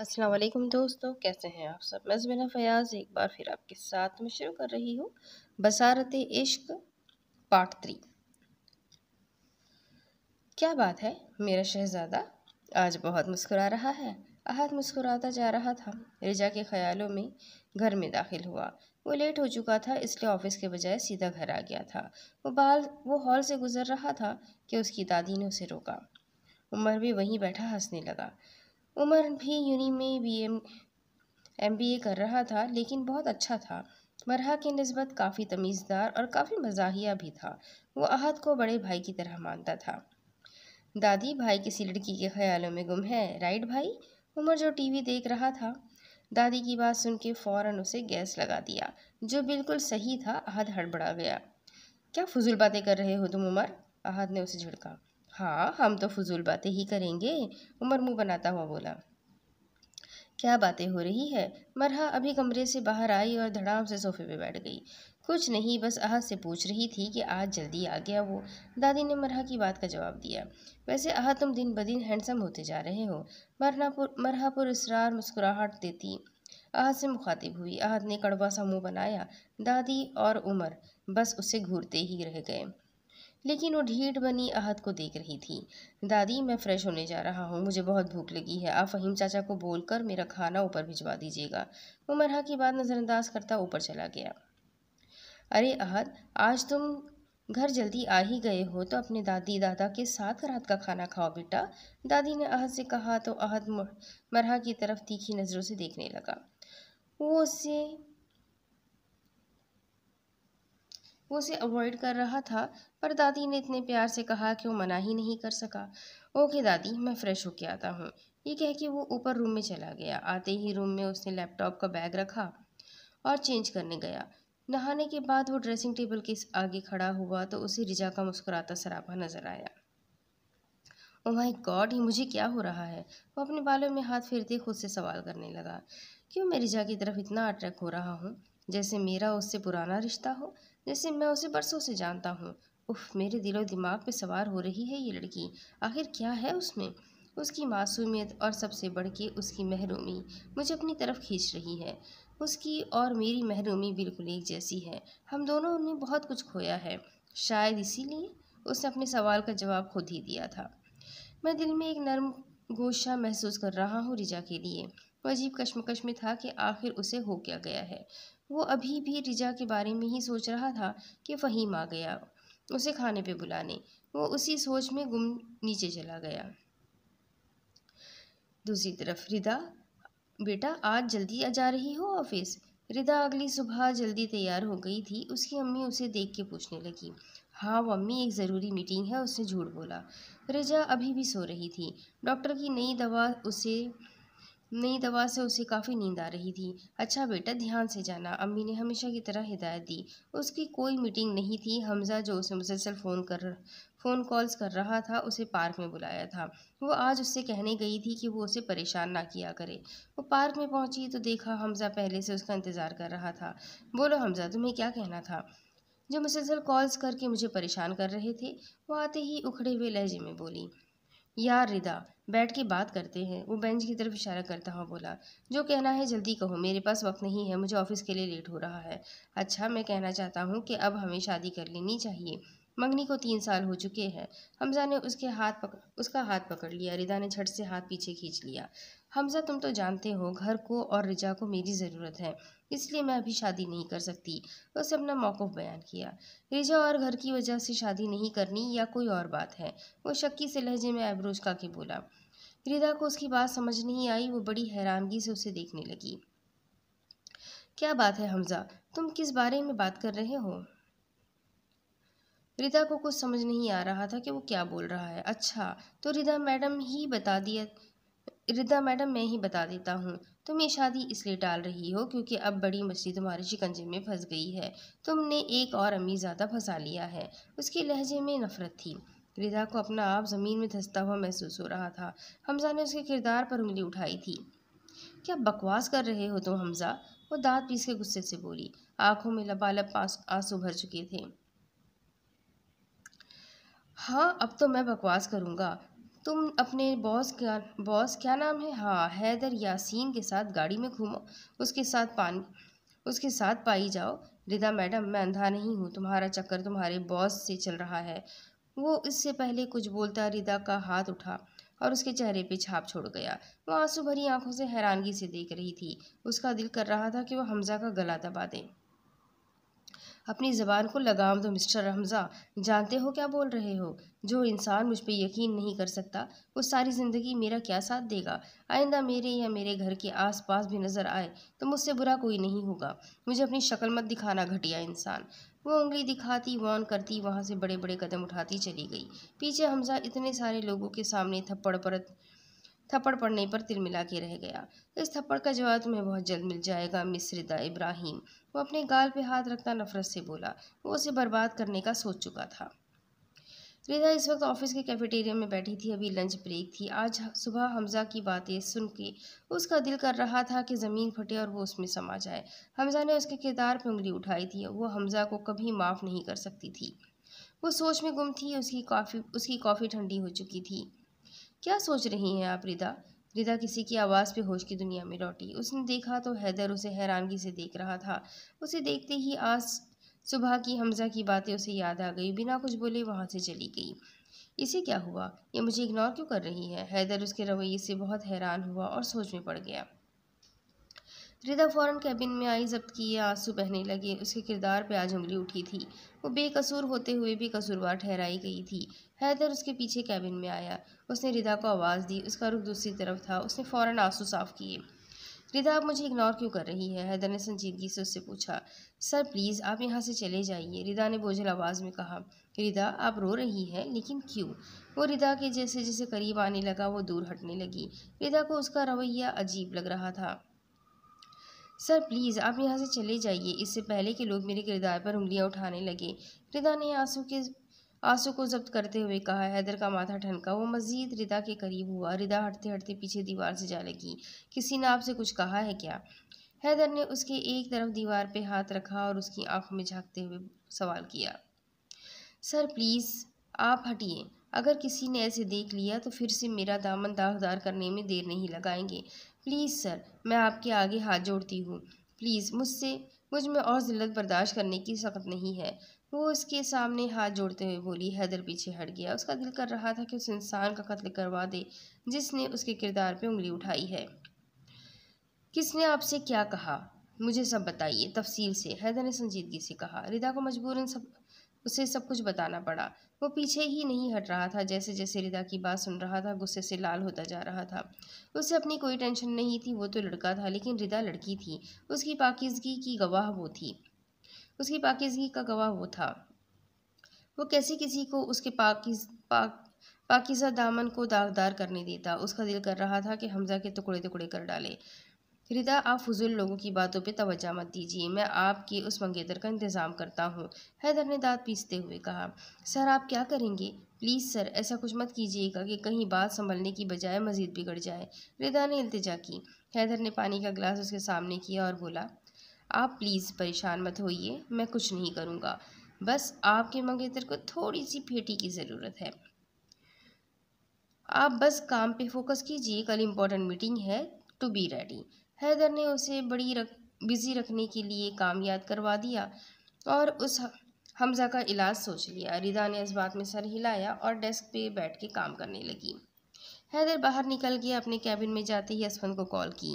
अस्सलाम दोस्तों कैसे हैं आप सब मैं फयाज़ एक बार फिर आपके साथ में शुरू कर रही हूँ बसारत इश्क पार्ट थ्री क्या बात है मेरा शहज़ादा आज बहुत मुस्कुरा रहा है अहद मुस्कुराता जा रहा था रिजा के ख्यालों में घर में दाखिल हुआ वो लेट हो चुका था इसलिए ऑफिस के बजाय सीधा घर आ गया था वो बाल वो हॉल से गुजर रहा था कि उसकी दादी ने उसे रोका उमर भी वहीं बैठा हंसने लगा उमर भी यूनी में B M M B A कर रहा था लेकिन बहुत अच्छा था मरहा की नस्बत काफ़ी तमीज़दार और काफ़ी मजाहिया भी था वो अहद को बड़े भाई की तरह मानता था दादी भाई किसी लड़की के ख्यालों में गुम है राइट भाई उमर जो टीवी देख रहा था दादी की बात सुन के फ़ौरन उसे गैस लगा दिया जो बिल्कुल सही था अहद हड़बड़ा गया क्या फजूल बातें कर रहे हो तुम उमर अहद ने उसे झिड़का हाँ हम तो फजूल बातें ही करेंगे उमर मुंह बनाता हुआ बोला क्या बातें हो रही है मरहा अभी कमरे से बाहर आई और धड़ाम से सोफे पे बैठ गई कुछ नहीं बस आह से पूछ रही थी कि आज जल्दी आ गया वो दादी ने मरहा की बात का जवाब दिया वैसे आह तुम दिन ब दिन हैंडसम होते जा रहे हो मरनापुर मरहापुर इसरार मुस्कुराहट देती आह से मुखातिब हुई आहत ने कड़वा सा मुंह बनाया दादी और उमर बस उसे घूरते ही रह गए लेकिन वो ढीठ बनी अहद को देख रही थी दादी मैं फ्रेश होने जा रहा हूँ मुझे बहुत भूख लगी है आप फ़हीम चाचा को बोलकर मेरा खाना ऊपर भिजवा दीजिएगा वो मरहा की बात नज़रअंदाज करता ऊपर चला गया अरे अहद आज तुम घर जल्दी आ ही गए हो तो अपने दादी दादा के साथ रात का खाना खाओ बेटा दादी ने अहद से कहा तो अहद मरहा की तरफ तीखी नज़रों से देखने लगा वो उससे वो उसे अवॉइड कर रहा था पर दादी ने इतने प्यार से कहा कि वो मना ही नहीं कर सका ओके दादी मैं फ़्रेश होके आता हूँ ये कह के वो ऊपर रूम में चला गया आते ही रूम में उसने लैपटॉप का बैग रखा और चेंज करने गया नहाने के बाद वो ड्रेसिंग टेबल के आगे खड़ा हुआ तो उसे रिजा का मुस्कुराता सराबा नज़र आया ओ माय गॉड ये मुझे क्या हो रहा है वो अपने बालों में हाथ फेरते खुद से सवाल करने लगा क्यों मैं रिजा की तरफ इतना अट्रैक्ट हो रहा हूँ जैसे मेरा उससे पुराना रिश्ता हो जैसे मैं उसे बरसों से जानता हूँ उफ मेरे दिलो दिमाग पे सवार हो रही है ये लड़की आखिर क्या है उसमें उसकी मासूमियत और सबसे बढ़ के उसकी महरूमी मुझे अपनी तरफ खींच रही है उसकी और मेरी महरूमी बिल्कुल एक जैसी है हम दोनों ने बहुत कुछ खोया है शायद इसीलिए उसने अपने सवाल का जवाब खुद ही दिया था मैं दिल में एक नर्म गोशा महसूस कर रहा हूँ रिजा के लिए वो अजीब कश्मकश में था कि आखिर उसे हो क्या गया है वो अभी भी रिजा के बारे में ही सोच रहा था कि फ़हीम आ गया उसे खाने पे बुलाने वो उसी सोच में गुम नीचे चला गया दूसरी तरफ रिदा बेटा आज जल्दी आ जा रही हो ऑफिस रिदा अगली सुबह जल्दी तैयार हो गई थी उसकी अम्मी उसे देख के पूछने लगी हाँ मम्मी एक ज़रूरी मीटिंग है उसने झूठ बोला रिजा अभी भी सो रही थी डॉक्टर की नई दवा उसे नई दवा से उसे काफ़ी नींद आ रही थी अच्छा बेटा ध्यान से जाना अम्मी ने हमेशा की तरह हिदायत दी उसकी कोई मीटिंग नहीं थी हमजा जो उसे मुसलसल फ़ोन कर फ़ोन कॉल्स कर रहा था उसे पार्क में बुलाया था वो आज उससे कहने गई थी कि वो उसे परेशान ना किया करे वो पार्क में पहुंची तो देखा हमजा पहले से उसका इंतज़ार कर रहा था बोलो हमजा तुम्हें क्या कहना था जो मुसलसल कॉल्स करके मुझे परेशान कर रहे थे वो आते ही उखड़े हुए लहजे में बोली यार रिदा बैठ के बात करते हैं वो बेंच की तरफ इशारा करता हुआ बोला जो कहना है जल्दी कहो मेरे पास वक्त नहीं है मुझे ऑफिस के लिए लेट हो रहा है अच्छा मैं कहना चाहता हूँ कि अब हमें शादी कर लेनी चाहिए मंगनी को तीन साल हो चुके हैं हमजा ने उसके हाथ पक उसका हाथ पकड़ लिया रिदा ने झट से हाथ पीछे खींच लिया हमजा तुम तो जानते हो घर को और रिजा को मेरी ज़रूरत है इसलिए मैं अभी शादी नहीं कर सकती उसने अपना मौक़ बयान किया रिजा और घर की वजह से शादी नहीं करनी या कोई और बात है वो शक्की से लहजे में आइब्रोज का के बोला रीदा को उसकी बात समझ नहीं आई वो बड़ी हैरानगी से उसे देखने लगी क्या बात है हमज़ा तुम किस बारे में बात कर रहे हो रिदा को कुछ समझ नहीं आ रहा था कि वो क्या बोल रहा है अच्छा तो रिदा मैडम ही बता दिया रिदा मैडम मैं ही बता देता हूँ तुम ये शादी इसलिए टाल रही हो क्योंकि अब बड़ी मछली तुम्हारे शिकंजे में फंस गई है तुमने एक और अमीर ज़्यादा फंसा लिया है उसके लहजे में नफरत थी रिदा को अपना आप ज़मीन में धंसता हुआ महसूस हो रहा था हमजा ने उसके किरदार पर उंगली उठाई थी क्या बकवास कर रहे हो तुम तो हमजा वो दांत पीस के गुस्से से बोली आंखों में लबालब आंसू भर चुके थे हाँ अब तो मैं बकवास करूँगा तुम अपने बॉस क्या बॉस क्या नाम है हाँ हैदर यासीन के साथ गाड़ी में घूमो उसके साथ पान उसके साथ पाई जाओ रिदा मैडम मैं अंधा नहीं हूँ तुम्हारा चक्कर तुम्हारे बॉस से चल रहा है वो इससे पहले कुछ बोलता रिदा का हाथ उठा और उसके चेहरे पे छाप छोड़ गया वो आंसू भरी आंखों से हैरानगी से देख रही थी उसका दिल कर रहा था कि वह हमजा का गला दबा दे अपनी ज़बान को लगाम दो मिस्टर हमज़ा जानते हो क्या बोल रहे हो जो इंसान मुझ पर यकीन नहीं कर सकता वो सारी ज़िंदगी मेरा क्या साथ देगा आइंदा मेरे या मेरे घर के आसपास भी नज़र आए तो मुझसे बुरा कोई नहीं होगा मुझे अपनी शक्ल मत दिखाना घटिया इंसान वो उंगली दिखाती वॉन करती वहाँ से बड़े बड़े कदम उठाती चली गई पीछे हमजा इतने सारे लोगों के सामने थप्पड़ पर थप्पड़ पड़ने पर तिलमिला के रह गया इस थप्पड़ का जवाब तुम्हें बहुत जल्द मिल जाएगा मिस इब्राहिम वो अपने गाल पे हाथ रखता नफरत से बोला वो उसे बर्बाद करने का सोच चुका था रिजा इस वक्त ऑफिस के कैफेटेरिया में बैठी थी अभी लंच ब्रेक थी आज सुबह हमजा की बातें सुन के उसका दिल कर रहा था कि ज़मीन फटे और वो उसमें समा जाए हमजा ने उसके किरदार पर उंगली उठाई थी वो हमजा को कभी माफ़ नहीं कर सकती थी वो सोच में गुम थी उसकी कॉफ़ी उसकी कॉफ़ी ठंडी हो चुकी थी क्या सोच रही हैं आप रिदा रिदा किसी की आवाज़ पे होश की दुनिया में लौटी उसने देखा तो हैदर उसे हैरानगी से देख रहा था उसे देखते ही आज सुबह की हमजा की बातें उसे याद आ गई बिना कुछ बोले वहाँ से चली गई इसे क्या हुआ ये मुझे इग्नोर क्यों कर रही है हैदर उसके रवैये से बहुत हैरान हुआ और सोच में पड़ गया रिदा फौरन कैबिन में आई जब्त किए आंसू बहने लगे उसके किरदार पे आज उंगली उठी थी वो बेकसूर होते हुए भी कसूरवार ठहराई गई थी हैदर उसके पीछे कैबिन में आया उसने रिदा को आवाज़ दी उसका रुख दूसरी तरफ था उसने फौरन आंसू साफ किए रिदा आप मुझे इग्नोर क्यों कर रही है हैदर ने संजीदगी से उससे पूछा सर प्लीज़ आप यहाँ से चले जाइए रिदा ने बोझल आवाज़ में कहा रिदा आप रो रही हैं लेकिन क्यों वो रिदा के जैसे जैसे करीब आने लगा वो दूर हटने लगी रिदा को उसका रवैया अजीब लग रहा था सर प्लीज़ आप यहाँ से चले जाइए इससे पहले कि लोग मेरे किरदार पर उंगलियाँ उठाने लगे रिदा ने आंसू के आंसू को जब्त करते हुए कहा हैदर का माथा ठनका वो मजीद रिदा के करीब हुआ रिदा हटते हटते पीछे दीवार से जा लगी किसी ने आपसे कुछ कहा है क्या हैदर ने उसके एक तरफ दीवार पे हाथ रखा और उसकी आंखों में झांकते हुए सवाल किया सर प्लीज़ आप हटिए अगर किसी ने ऐसे देख लिया तो फिर से मेरा दामन दागदार करने में देर नहीं लगाएंगे प्लीज़ सर मैं आपके आगे हाथ जोड़ती हूँ प्लीज़ मुझसे मुझ में और ज़िल्लत बर्दाश्त करने की सख्त नहीं है वो उसके सामने हाथ जोड़ते हुए बोली हैदर पीछे हट गया उसका दिल कर रहा था कि उस इंसान का कत्ल करवा दे जिसने उसके किरदार पे उंगली उठाई है किसने आपसे क्या कहा मुझे सब बताइए तफसील से हैदर ने संजीदगी से कहा रिदा को मजबूरन सब उसे सब कुछ बताना पड़ा वो पीछे ही नहीं हट रहा था जैसे जैसे रिदा की बात सुन रहा था गुस्से से लाल होता जा रहा था उसे अपनी कोई टेंशन नहीं थी वो तो लड़का था लेकिन रिदा लड़की थी उसकी पाकिजगी की गवाह वो थी उसकी पाकिजगी का गवाह वो था वो कैसे किसी को उसके पाकिज पाक पाकिजा दामन को दागदार करने देता उसका दिल कर रहा था कि हमजा के टुकड़े टुकड़े कर डाले रिदा आप फजूल लोगों की बातों पे तवज्जा मत दीजिए मैं आपके उस मंगेतर का इंतज़ाम करता हूँ हैदर ने दांत पीसते हुए कहा सर आप क्या करेंगे प्लीज़ सर ऐसा कुछ मत कीजिएगा कि कहीं बात संभलने की बजाय मज़ीद बिगड़ जाए रिदा ने इल्तजा की हैदर ने पानी का गिलास उसके सामने किया और बोला आप प्लीज़ परेशान मत होइए मैं कुछ नहीं करूँगा बस आपके मंगेतर को थोड़ी सी फेटी की ज़रूरत है आप बस काम पे फोकस कीजिए कल इम्पोर्टेंट मीटिंग है टू बी रेडी हैदर ने उसे बड़ी रख बिज़ी रखने के लिए काम याद करवा दिया और उस हमजा का इलाज सोच लिया रिदा ने इस बात में सर हिलाया और डेस्क पे बैठ के काम करने लगी हैदर बाहर निकल गया अपने कैबिन में जाते ही असवंत को कॉल की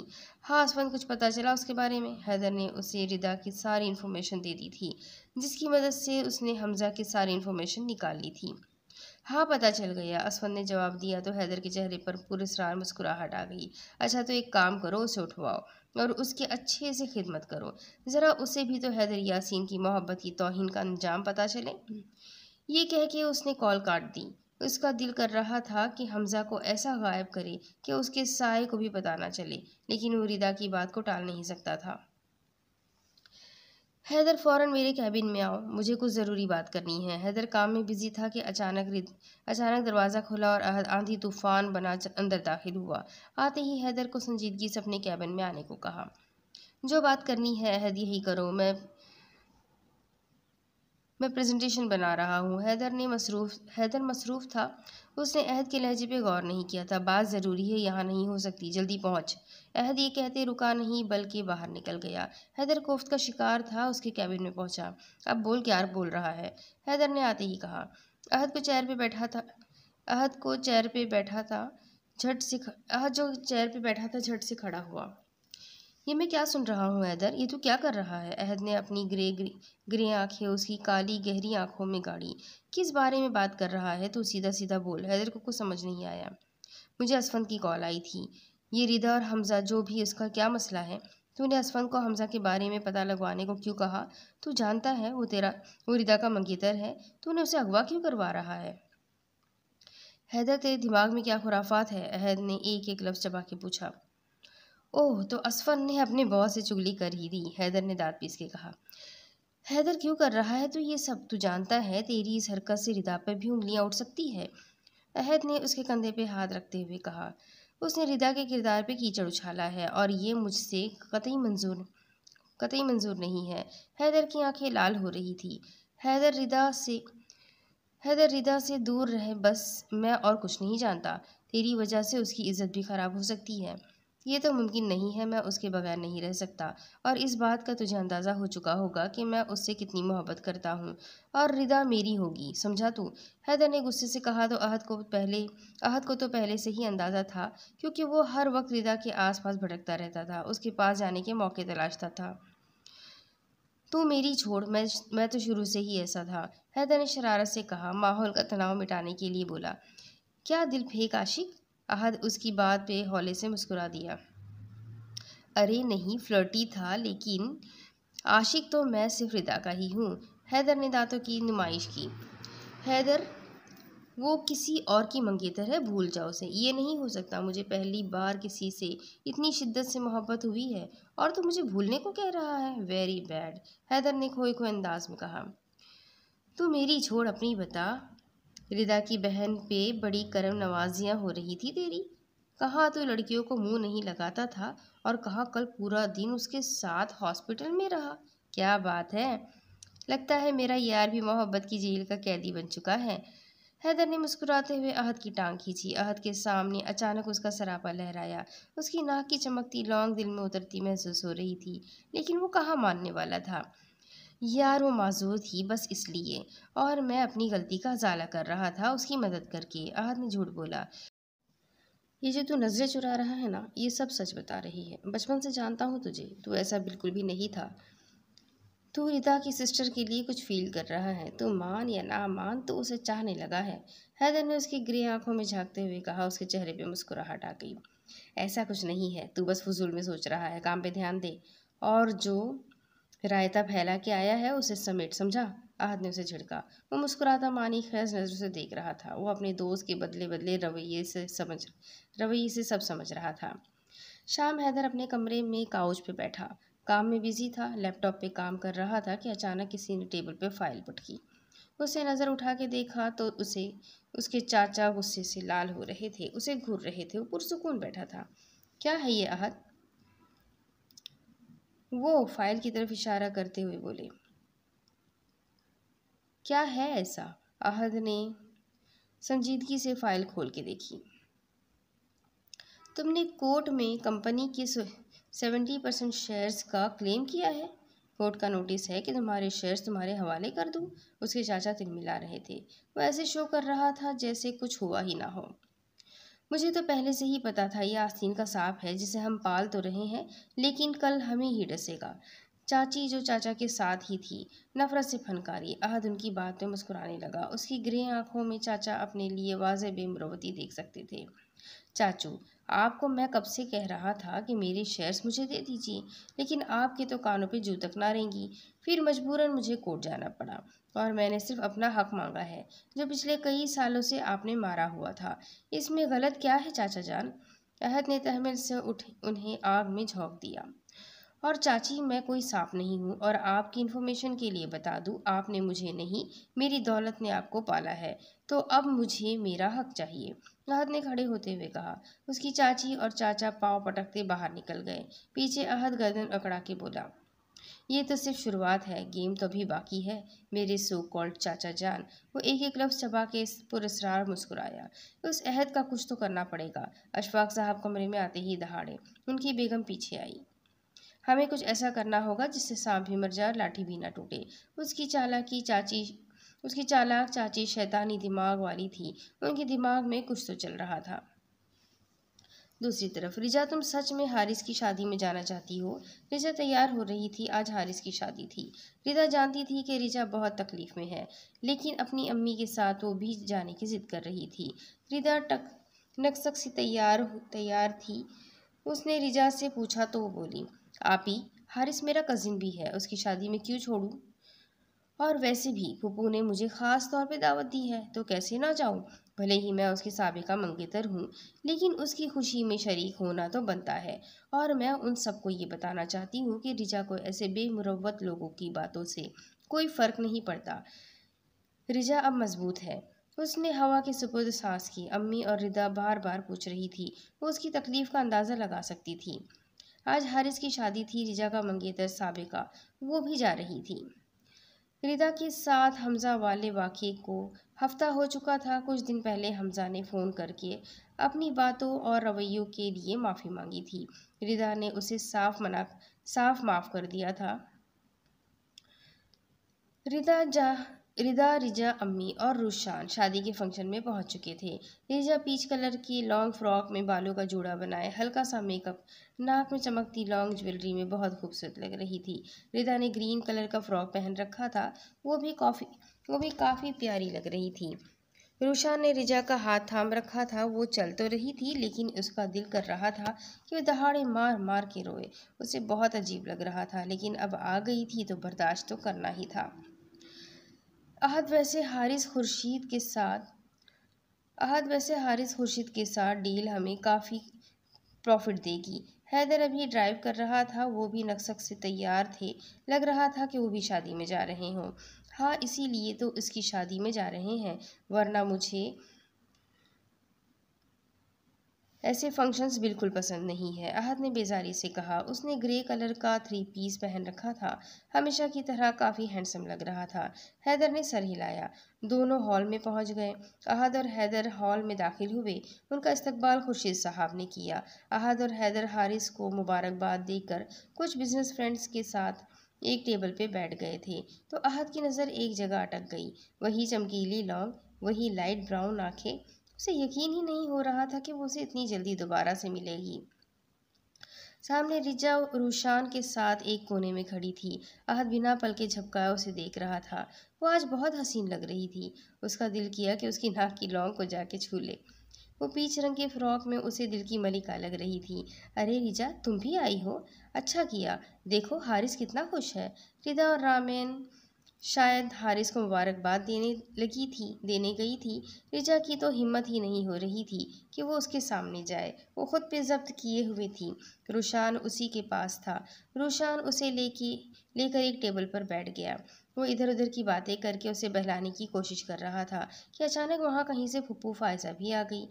हाँ असवंत कुछ पता चला उसके बारे में हैदर ने उसे रिदा की सारी इन्फॉर्मेशन दे दी थी जिसकी मदद से उसने हमजा की सारी इन्फॉर्मेशन निकाल ली थी हाँ पता चल गया असवंत ने जवाब दिया तो हैदर के चेहरे पर पूरे सरार मुस्कुराहट आ गई अच्छा तो एक काम करो उसे उठवाओ और उसके अच्छे से खिदमत करो ज़रा उसे भी तो हैदर यासीन की मोहब्बत की तोहन का अंजाम पता चले ये कह के उसने कॉल काट दी उसका दिल कर रहा था कि हमज़ा को ऐसा गायब करे कि उसके साय को भी पता ना चले लेकिन वो रिदा की बात को टाल नहीं सकता था हैदर फ़ौरन मेरे कैबिन में आओ मुझे कुछ ज़रूरी बात करनी है हैदर काम में बिजी था कि अचानक अचानक दरवाज़ा खुला और आंधी तूफान बना अंदर दाखिल हुआ आते ही हैदर को संजीदगी से अपने कैबिन में आने को कहा जो बात करनी है हैद यही करो मैं मैं प्रेजेंटेशन बना रहा हूँ हैदर ने मसरूफ़ हैदर मसरूफ़ था उसने अहद के लहजे पे गौर नहीं किया था बात ज़रूरी है यहाँ नहीं हो सकती जल्दी पहुँच अहद ये कहते रुका नहीं बल्कि बाहर निकल गया हैदर कोफ्त का शिकार था उसके कैबिन में पहुँचा अब बोल क्यार बोल रहा है हैदर ने आते ही कहा अहद को चेयर पे बैठा था अहद को चेयर पे बैठा था झट से अहद जो चेयर पे बैठा था झट से खड़ा हुआ ये मैं क्या सुन रहा हूँ हैदर ये तू तो क्या कर रहा है अहद ने अपनी ग्रे ग्रे आँखें उसकी काली गहरी आँखों में गाड़ी किस बारे में बात कर रहा है तो सीधा सीधा बोल हैदर को कुछ समझ नहीं आया मुझे असवंत की कॉल आई थी ये रिदा और हमज़ा जो भी उसका क्या मसला है तूने असवंत को हमज़ा के बारे में पता लगवाने को क्यों कहा तू जानता है वो तेरा वो रिदा का मंगेतर है तूने उसे अगवा क्यों करवा रहा है हैदर तेरे दिमाग में क्या खुराफात है अहद ने एक एक लफ्ज़ चबा के पूछा ओह तो असफन ने अपने बॉस से चुगली कर ही दी हैदर ने दाँत पीस के कहा हैदर क्यों कर रहा है तो ये सब तू जानता है तेरी इस हरकत से रिदा पर भी उंगलियाँ उठ सकती है अहद ने उसके कंधे पे हाथ रखते हुए कहा उसने रिदा के किरदार पे कीचड़ उछाला है और ये मुझसे कतई मंजूर कतई मंजूर नहीं है हैदर की आंखें लाल हो रही थी हैदर रिदा से हैदर रिदा से दूर रहे बस मैं और कुछ नहीं जानता तेरी वजह से उसकी इज्जत भी ख़राब हो सकती है ये तो मुमकिन नहीं है मैं उसके बगैर नहीं रह सकता और इस बात का तुझे अंदाज़ा हो चुका होगा कि मैं उससे कितनी मोहब्बत करता हूँ और रिदा मेरी होगी समझा तू हैदर ने गुस्से से कहा तो अहद को पहले अहद को तो पहले से ही अंदाज़ा था क्योंकि वो हर वक्त रिदा के आसपास भटकता रहता था उसके पास जाने के मौके तलाशता था तू मेरी छोड़ मैं मैं तो शुरू से ही ऐसा था हैदर ने शरारत से कहा माहौल का तनाव मिटाने के लिए बोला क्या दिल फेंक आशिक अहद उसकी बात पे हौले से मुस्कुरा दिया अरे नहीं फ्लर्टी था लेकिन आशिक तो मैं सिर्फ रिदा का ही हूँ हैदर ने दांतों की नुमाइश की हैदर वो किसी और की मंगेतर है भूल जाओ उसे ये नहीं हो सकता मुझे पहली बार किसी से इतनी शिद्दत से मोहब्बत हुई है और तो मुझे भूलने को कह रहा है वेरी बैड हैदर ने खोए खोए अंदाज में कहा तू मेरी छोड़ अपनी बता रिदा की बहन पे बड़ी करम नवाजियाँ हो रही थी तेरी कहाँ तो लड़कियों को मुंह नहीं लगाता था और कहाँ कल पूरा दिन उसके साथ हॉस्पिटल में रहा क्या बात है लगता है मेरा यार भी मोहब्बत की जेल का कैदी बन चुका है हैदर ने मुस्कुराते हुए अहद की टांग खींची अहद के सामने अचानक उसका सरापा लहराया उसकी नाक की चमकती लौंग दिल में उतरती महसूस हो रही थी लेकिन वो कहाँ मानने वाला था यार वो मौजूद थी बस इसलिए और मैं अपनी गलती का अजाला कर रहा था उसकी मदद करके आहद ने झूठ बोला ये जो तू नज़रें चुरा रहा है ना ये सब सच बता रही है बचपन से जानता हूँ तुझे तू ऐसा बिल्कुल भी नहीं था तू रिदा की सिस्टर के लिए कुछ फील कर रहा है तू मान या ना मान तो उसे चाहने लगा है हैदर ने उसकी ग्रे आंखों में झांकते हुए कहा उसके चेहरे पे मुस्कुराहट आ गई ऐसा कुछ नहीं है तू बस फजूल में सोच रहा है काम पे ध्यान दे और जो रायता फैला के आया है उसे समेट समझा आहद ने उसे झिड़का वो मुस्कुराता मानी खैज नज़र से देख रहा था वो अपने दोस्त के बदले बदले रवैये से समझ रवैये से सब समझ रहा था शाम हैदर अपने कमरे में काउच पे बैठा काम में बिजी था लैपटॉप पे काम कर रहा था कि अचानक किसी ने टेबल पे फाइल पटकी उसे नज़र उठा के देखा तो उसे उसके चाचा गुस्से से लाल हो रहे थे उसे घूर रहे थे वो पुरसकून बैठा था क्या है ये आहद वो फाइल की तरफ इशारा करते हुए बोले क्या है ऐसा अहद ने संजीदगी से फाइल खोल के देखी तुमने कोर्ट में कंपनी के सेवेंटी परसेंट शेयर्स का क्लेम किया है कोर्ट का नोटिस है कि तुम्हारे शेयर्स तुम्हारे हवाले कर दूं। उसके चाचा तिलमिला रहे थे वो ऐसे शो कर रहा था जैसे कुछ हुआ ही ना हो मुझे तो पहले से ही पता था यह आस्तीन का सांप है जिसे हम पाल तो रहे हैं लेकिन कल हमें ही डसेगा चाची जो चाचा के साथ ही थी नफरत से फनकारी अहद उनकी बात में मुस्कुराने लगा उसकी ग्रे आंखों में चाचा अपने लिए वाज बेमरोवती देख सकते थे चाचू आपको मैं कब से कह रहा था कि मेरे शेयर्स मुझे दे दीजिए लेकिन आपके तो कानों पे जूतक ना रहेंगी फिर मजबूरन मुझे कोर्ट जाना पड़ा और मैंने सिर्फ अपना हक मांगा है जो पिछले कई सालों से आपने मारा हुआ था इसमें गलत क्या है चाचा जान अहद ने तहमिल से उठ उन्हें आग में झोंक दिया और चाची मैं कोई सांप नहीं हूँ और आपकी इन्फॉर्मेशन के लिए बता दूँ आपने मुझे नहीं मेरी दौलत ने आपको पाला है तो अब मुझे मेरा हक चाहिए अहद ने खड़े होते हुए कहा उसकी चाची और चाचा पाँव पटकते बाहर निकल गए पीछे अहद गर्दन अकड़ा के बोला ये तो सिर्फ शुरुआत है गेम तो अभी बाकी है मेरे सो कॉल्ड चाचा जान वो एक एक लफ्ज़ चबा के पुरसरार मुस्कुराया उस अहद का कुछ तो करना पड़ेगा अशफाक साहब कमरे में आते ही दहाड़े उनकी बेगम पीछे आई हमें कुछ ऐसा करना होगा जिससे सांप भी मर जाए लाठी भी ना टूटे उसकी चालाकी चाची उसकी चालाक चाची शैतानी दिमाग वाली थी उनके दिमाग में कुछ तो चल रहा था दूसरी तरफ रिजा तुम सच में हारिस की शादी में जाना चाहती हो रिजा तैयार हो रही थी आज हारिस की शादी थी रिजा जानती थी कि रिजा बहुत तकलीफ़ में है लेकिन अपनी अम्मी के साथ वो भी जाने की ज़िद कर रही थी रिजा टक नक्सक सी तैयार तैयार थी उसने रिजा से पूछा तो वो बोली आपी हारिस मेरा कज़िन भी है उसकी शादी में क्यों छोड़ूँ और वैसे भी पप्पू ने मुझे ख़ास तौर पे दावत दी है तो कैसे ना जाऊँ भले ही मैं उसकी सबका मंगेतर हूँ लेकिन उसकी खुशी में शरीक होना तो बनता है और मैं उन सबको ये बताना चाहती हूँ कि रिजा को ऐसे बेमुरत लोगों की बातों से कोई फ़र्क नहीं पड़ता रिजा अब मजबूत है उसने हवा के सुपुर्द सांस की अम्मी और रिदा बार बार पूछ रही थी वो उसकी तकलीफ़ का अंदाज़ा लगा सकती थी आज हारिस की शादी थी रिजा का मंगेतर साबिका वो भी जा रही थी रिदा के साथ हमज़ा वाले वाक़े को हफ्ता हो चुका था कुछ दिन पहले हमज़ा ने फ़ोन करके अपनी बातों और रवैयों के लिए माफ़ी मांगी थी रिदा ने उसे साफ मना साफ माफ़ कर दिया था रिदा जा रिदा रिजा अम्मी और रुशान शादी के फंक्शन में पहुंच चुके थे रिजा पीच कलर की लॉन्ग फ्रॉक में बालों का जूड़ा बनाए हल्का सा मेकअप नाक में चमकती लॉन्ग ज्वेलरी में बहुत खूबसूरत लग रही थी रिदा ने ग्रीन कलर का फ्रॉक पहन रखा था वो भी काफ़ी वो भी काफ़ी प्यारी लग रही थी रूशान ने रिजा का हाथ थाम रखा था वो चल तो रही थी लेकिन उसका दिल कर रहा था कि वह दहाड़े मार मार के रोए उसे बहुत अजीब लग रहा था लेकिन अब आ गई थी तो बर्दाश्त तो करना ही था अहद वैसे हारिस खुर्शीद के साथ अहद वैसे हारिस खुर्शीद के साथ डील हमें काफ़ी प्रॉफिट देगी हैदर अभी ड्राइव कर रहा था वो भी नक्सक से तैयार थे लग रहा था कि वो भी शादी में जा रहे हों हाँ इसीलिए तो इसकी शादी में जा रहे हैं वरना मुझे ऐसे फंक्शंस बिल्कुल पसंद नहीं है अहद ने बेजारी से कहा उसने ग्रे कलर का थ्री पीस पहन रखा था हमेशा की तरह काफ़ी हैंडसम लग रहा था हैदर ने सर हिलाया दोनों हॉल में पहुंच गए अहद और हैदर हॉल में दाखिल हुए उनका इस्तकबाल खुर्शीद साहब ने किया अहद और हैदर हारिस को मुबारकबाद देकर कुछ बिजनेस फ्रेंड्स के साथ एक टेबल पर बैठ गए थे तो अहद की नज़र एक जगह अटक गई वही चमकीली लॉन्ग वही लाइट ब्राउन आँखें उसे यकीन ही नहीं हो रहा था कि वो उसे इतनी जल्दी दोबारा से मिलेगी सामने रिजा रूशान के साथ एक कोने में खड़ी थी अहद बिना पल के झपकाए उसे देख रहा था वो आज बहुत हसीन लग रही थी उसका दिल किया कि उसकी नाक की लौंग को जाके छू ले वो पीच रंग के फ्रॉक में उसे दिल की मलिका लग रही थी अरे रिजा तुम भी आई हो अच्छा किया देखो हारिस कितना खुश है रिदा और रामेन शायद हारिस को मुबारकबाद देने लगी थी देने गई थी रिजा की तो हिम्मत ही नहीं हो रही थी कि वो उसके सामने जाए वो खुद पे जब्त किए हुए थी रुशान उसी के पास था रुशान उसे लेके लेकर एक टेबल पर बैठ गया वो इधर उधर की बातें करके उसे बहलाने की कोशिश कर रहा था कि अचानक वहाँ कहीं से फुप्पू फायजा भी आ गई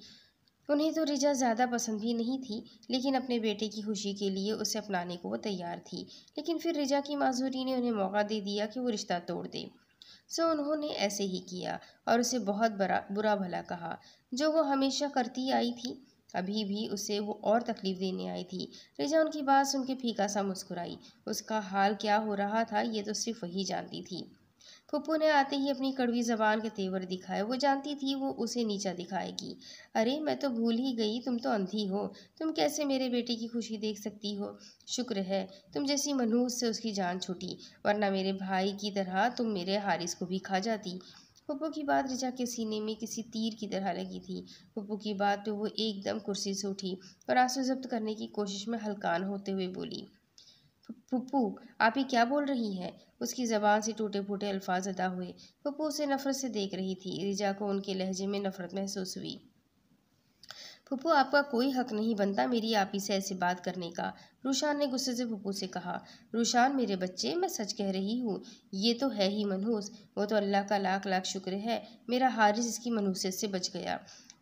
उन्हें तो रिजा ज़्यादा पसंद भी नहीं थी लेकिन अपने बेटे की खुशी के लिए उसे अपनाने को वो तैयार थी लेकिन फिर रिजा की माजूरी ने उन्हें मौका दे दिया कि वो रिश्ता तोड़ दे सो उन्होंने ऐसे ही किया और उसे बहुत बड़ा बुरा भला कहा जो वो हमेशा करती आई थी अभी भी उसे वो और तकलीफ़ देने आई थी रिजा उनकी बात सुन के फीका सा मुस्कुराई उसका हाल क्या हो रहा था ये तो सिर्फ वही जानती थी तो पुप्पू ने आते ही अपनी कड़वी जबान के तेवर दिखाए वो जानती थी वो उसे नीचा दिखाएगी अरे मैं तो भूल ही गई तुम तो अंधी हो तुम कैसे मेरे बेटे की खुशी देख सकती हो शुक्र है तुम जैसी मनहूस से उसकी जान छुटी वरना मेरे भाई की तरह तुम मेरे हारिस को भी खा जाती पप्पू की बात रिजा के सीने में किसी तीर की तरह लगी थी पप्पू की बात पे वो एकदम कुर्सी से उठी और आंसू जब्त करने की कोशिश में हलकान होते हुए बोली पप्पू आप ये क्या बोल रही हैं उसकी ज़बान से टूटे फूटे अल्फाज अदा हुए पप्पू उसे नफ़रत से देख रही थी रिजा को उनके लहजे में नफ़रत महसूस हुई पप्पू आपका कोई हक नहीं बनता मेरी आप ही से ऐसे बात करने का रुशान ने गुस्से से पप्पू से कहा रुशान मेरे बच्चे मैं सच कह रही हूँ ये तो है ही मनहूस वो तो अल्लाह का लाख लाख शुक्र है मेरा हारिस इसकी मनहूसियत से बच गया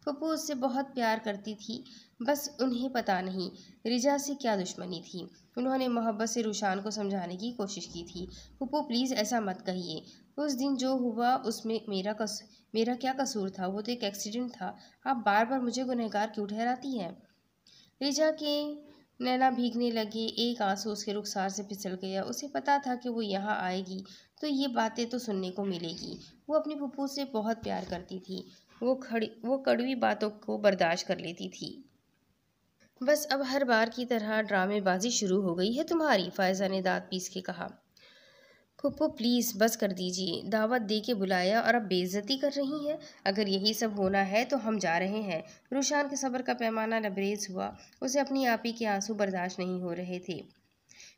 पप्पू उससे बहुत प्यार करती थी बस उन्हें पता नहीं रिजा से क्या दुश्मनी थी उन्होंने मोहब्बत से रुशान को समझाने की कोशिश की थी पुप्पो प्लीज़ ऐसा मत कहिए उस दिन जो हुआ उसमें मेरा कस मेरा क्या कसूर था वो तो एक एक्सीडेंट था आप बार बार मुझे गुनहगार क्यों ठहराती हैं रिजा के नैना भीगने लगे एक आंसू उसके रुखसार से फिसल गया उसे पता था कि वो यहाँ आएगी तो ये बातें तो सुनने को मिलेगी वो अपनी पप्पू से बहुत प्यार करती थी वो खड़ी वो कड़वी बातों को बर्दाश्त कर लेती थी बस अब हर बार की तरह ड्रामेबाजी शुरू हो गई है तुम्हारी फायजा ने दाँत पीस के कहा पुप्पो प्लीज़ बस कर दीजिए दावत दे के बुलाया और अब बेइज्जती कर रही हैं अगर यही सब होना है तो हम जा रहे हैं रुशान के सब्र का पैमाना लबरेज हुआ उसे अपनी आपी के आंसू बर्दाश्त नहीं हो रहे थे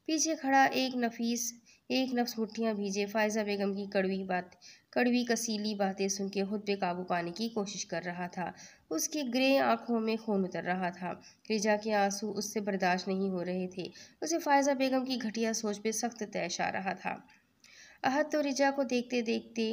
पीछे खड़ा एक नफीस एक नफ्स मुठियाँ भीजे फायजा बेगम की कड़वी बात कड़वी कसीली बातें सुन के खुद पे काबू पाने की कोशिश कर रहा था उसके ग्रे आंखों में खून उतर रहा था रिजा के आंसू उससे बर्दाश्त नहीं हो रहे थे उसे फायजा बेगम की घटिया सोच पे सख्त तैश आ रहा था अहद तो रिजा को देखते देखते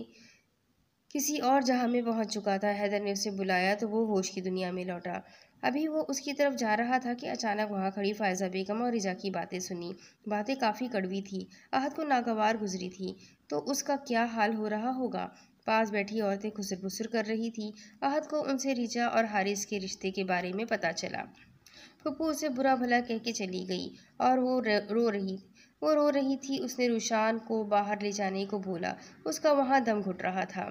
किसी और जहाँ में पहुँच चुका था हैदर ने उसे बुलाया तो वो होश की दुनिया में लौटा अभी वो उसकी तरफ जा रहा था कि अचानक वहाँ खड़ी फायजा बेगम और रिजा की बातें सुनी बातें काफ़ी कड़वी थी अहद को नागवार गुजरी थी तो उसका क्या हाल हो रहा होगा पास बैठी औरतें खुसर बुसर कर रही थीं अहद को उनसे रिचा और हारिस के रिश्ते के बारे में पता चला फुप्पू उसे बुरा भला कह के चली गई और वो रो रही वो रो रही थी उसने रुशान को बाहर ले जाने को बोला उसका वहाँ दम घुट रहा था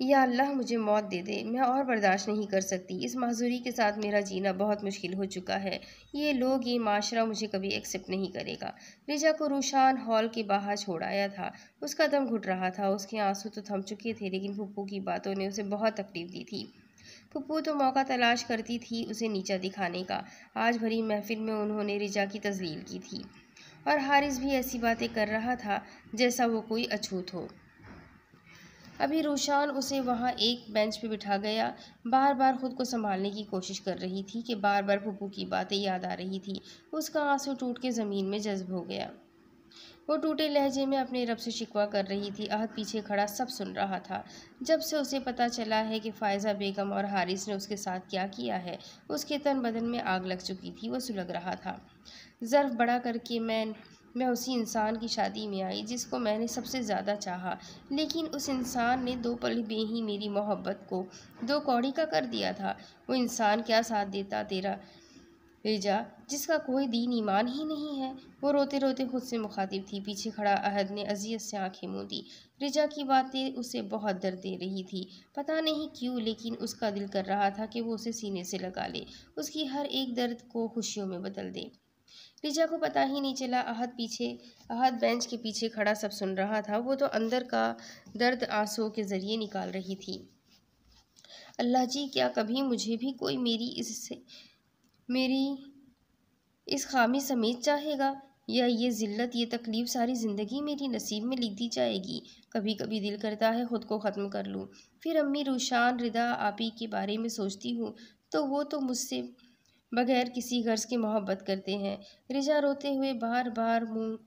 या अल्लाह मुझे मौत दे दे मैं और बर्दाश्त नहीं कर सकती इस माजूरी के साथ मेरा जीना बहुत मुश्किल हो चुका है ये लोग ये माशरा मुझे कभी एक्सेप्ट नहीं करेगा रिजा को रूशान हॉल के बाहर छोड़ाया था उसका दम घुट रहा था उसके आंसू तो थम चुके थे लेकिन पप्पू की बातों ने उसे बहुत तकलीफ दी थी पप्पू तो मौका तलाश करती थी उसे नीचा दिखाने का आज भरी महफिल में उन्होंने रिजा की तजलील की थी और हारिस भी ऐसी बातें कर रहा था जैसा वो कोई अछूत हो अभी रोशान उसे वहाँ एक बेंच पे बिठा गया बार बार खुद को संभालने की कोशिश कर रही थी कि बार बार फूफू की बातें याद आ रही थी उसका आंसू टूट के ज़मीन में जज्ब हो गया वो टूटे लहजे में अपने रब से शिकवा कर रही थी आहत पीछे खड़ा सब सुन रहा था जब से उसे पता चला है कि फ़ायज़ा बेगम और हारिस ने उसके साथ क्या किया है उसके तन बदन में आग लग चुकी थी वह सुलग रहा था ज़र्फ़ बड़ा करके मैं मैं उसी इंसान की शादी में आई जिसको मैंने सबसे ज़्यादा चाहा लेकिन उस इंसान ने दो पल में ही मेरी मोहब्बत को दो कौड़ी का कर दिया था वो इंसान क्या साथ देता तेरा रेजा जिसका कोई दीन ईमान ही नहीं है वो रोते रोते खुद से मुखातिब थी पीछे खड़ा अहद ने अजियत से आंखें मूंदी रिजा की बातें उसे बहुत दर्द दे रही थी पता नहीं क्यों लेकिन उसका दिल कर रहा था कि वो उसे सीने से लगा ले उसकी हर एक दर्द को खुशियों में बदल दे रिजा को पता ही नहीं चला आहत पीछे अहद बेंच के पीछे खड़ा सब सुन रहा था वो तो अंदर का दर्द आंसुओं के ज़रिए निकाल रही थी अल्लाह जी क्या कभी मुझे भी कोई मेरी इससे मेरी इस खामी समेत चाहेगा या ये ज़िल्लत ये तकलीफ़ सारी ज़िंदगी मेरी नसीब में लिख दी जाएगी कभी कभी दिल करता है ख़ुद को ख़त्म कर लूँ फिर अम्मी रूशान रिदा आपी के बारे में सोचती हूँ तो वो तो मुझसे बगैर किसी गर्ज की मोहब्बत करते हैं रिजा रोते हुए बार बार मुँह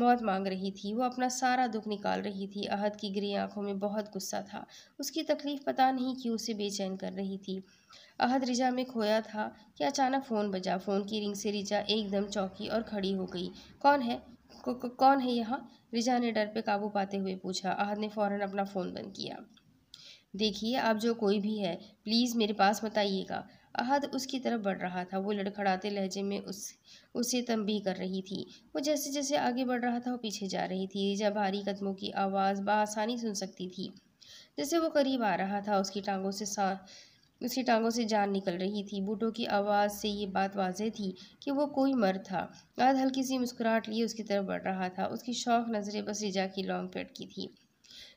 मौत मांग रही थी वो अपना सारा दुख निकाल रही थी अहद की गिरी आंखों में बहुत गुस्सा था उसकी तकलीफ पता नहीं कि उसे बेचैन कर रही थी अहद रिजा में खोया था कि अचानक फ़ोन बजा फ़ोन की रिंग से रिजा एकदम चौकी और खड़ी हो गई कौन है कौन है यहाँ रिजा ने डर पे काबू पाते हुए पूछा अहद ने फ़ौरन अपना फ़ोन बंद किया देखिए आप जो कोई भी है प्लीज़ मेरे पास बताइएगा अहद उसकी तरफ बढ़ रहा था वो लड़खड़ाते लहजे में उस उसे तंबी कर रही थी वो जैसे जैसे आगे बढ़ रहा था वो पीछे जा रही थी रिजा भारी कदमों की आवाज़ बसानी सुन सकती थी जैसे वो करीब आ रहा था उसकी टांगों से सा उसकी टांगों से जान निकल रही थी बूटों की आवाज़ से ये बात वाजह थी कि वो कोई मर्द था आज हल्की सी मुस्कुराहट लिए उसकी तरफ बढ़ रहा था उसकी शौक नज़रें बस रिजा की लॉन्ग पेट की थी